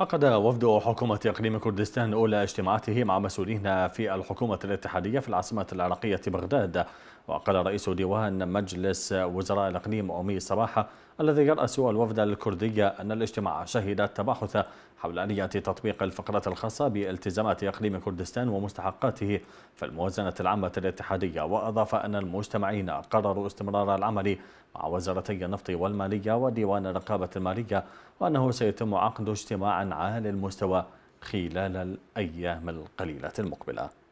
عقد وفد حكومة إقليم كردستان أولى اجتماعاته مع مسؤولين في الحكومة الاتحادية في العاصمة العراقية بغداد وقال رئيس ديوان مجلس وزراء الإقليم أمي صباحة الذي يرأس الوفد الكردي أن الاجتماع شهد التباحث حول آلية تطبيق الفقرات الخاصة بالتزامات إقليم كردستان ومستحقاته في الموازنة العامة الاتحادية وأضاف أن المجتمعين قرروا استمرار العمل مع وزارتي النفط والمالية وديوان الرقابة المالية وأنه سيتم عقد اجتماع عن عالي المستوى خلال الأيام القليلة المقبلة